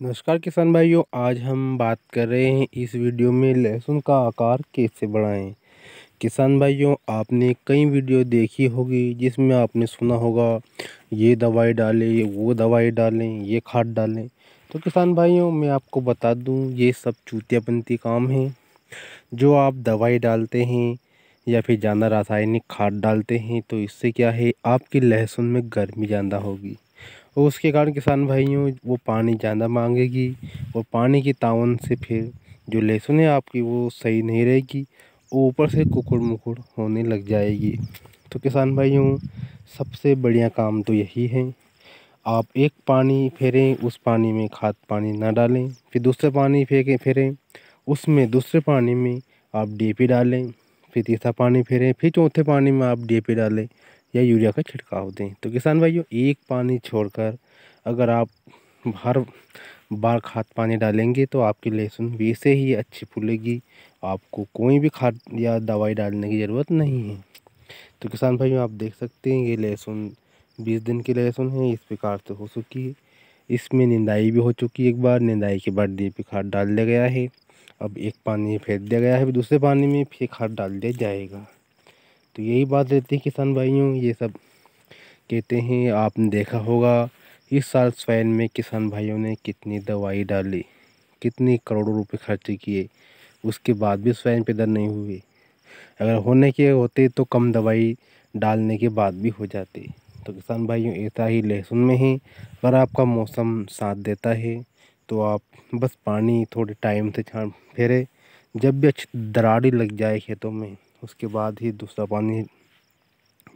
नमस्कार किसान भाइयों आज हम बात कर रहे हैं इस वीडियो में लहसुन का आकार कैसे बढ़ाएं किसान भाइयों आपने कई वीडियो देखी होगी जिसमें आपने सुना होगा ये दवाई डालें वो दवाई डालें ये खाद डालें तो किसान भाइयों मैं आपको बता दूं ये सब चूतियापंथी काम है जो आप दवाई डालते हैं या फिर ज़्यादा रासायनिक खाद डालते हैं तो इससे क्या है आपकी लहसुन में गर्मी ज़्यादा होगी और तो उसके कारण किसान भाइयों वो पानी ज़्यादा मांगेगी और पानी की तावन से फिर जो लहसुन है आपकी वो सही नहीं रहेगी ऊपर से कुकुड़ मुकुड़ होने लग जाएगी तो किसान भाइयों सबसे बढ़िया काम तो यही है आप एक पानी फेरें उस पानी में खाद पानी ना डालें फिर दूसरे पानी फेंकें फेरें उसमें दूसरे पानी में आप डी डालें फिर तीसरा पानी फेरें फिर चौथे पानी में आप डी डालें या यूरिया का छिड़काव दें तो किसान भाइयों एक पानी छोड़कर अगर आप हर बार खाद पानी डालेंगे तो आपकी लहसुन वैसे ही अच्छी फूलेगी आपको कोई भी खाद या दवाई डालने की ज़रूरत नहीं है तो किसान भाइयों आप देख सकते हैं ये लहसुन बीस दिन की लहसुन है इस प्रकार से हो चुकी है इसमें निंदाई भी हो चुकी है एक बार निंदाई के बाद डी पी खाद डाल दिया गया है अब एक पानी फेंक दिया गया है दूसरे पानी में फिर खाद डाल दिया जाएगा तो यही बात रहती है किसान भाइयों ये सब कहते हैं आपने देखा होगा इस साल स्वयं में किसान भाइयों ने कितनी दवाई डाली कितने करोड़ों रुपए खर्च किए उसके बाद भी स्वयं पैदा नहीं हुए अगर होने के होते तो कम दवाई डालने के बाद भी हो जाते तो किसान भाइयों ऐसा ही लहसुन में है अगर आपका मौसम साथ देता है तो आप बस पानी थोड़े टाइम से छान फेरे जब भी अच्छी दराड़ी लग जाए खेतों में उसके बाद ही दूसरा पानी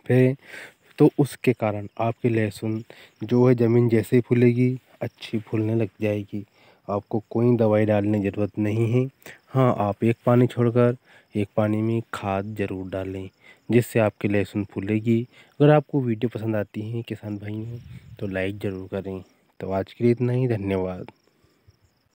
पे तो उसके कारण आपकी लहसुन जो है ज़मीन जैसे ही फूलेगी अच्छी फूलने लग जाएगी आपको कोई दवाई डालने की ज़रूरत नहीं है हाँ आप एक पानी छोड़कर एक पानी में खाद ज़रूर डालें जिससे आपकी लहसुन फूलेगी अगर आपको वीडियो पसंद आती है किसान भाइयों तो लाइक ज़रूर करें तो आज के लिए इतना ही धन्यवाद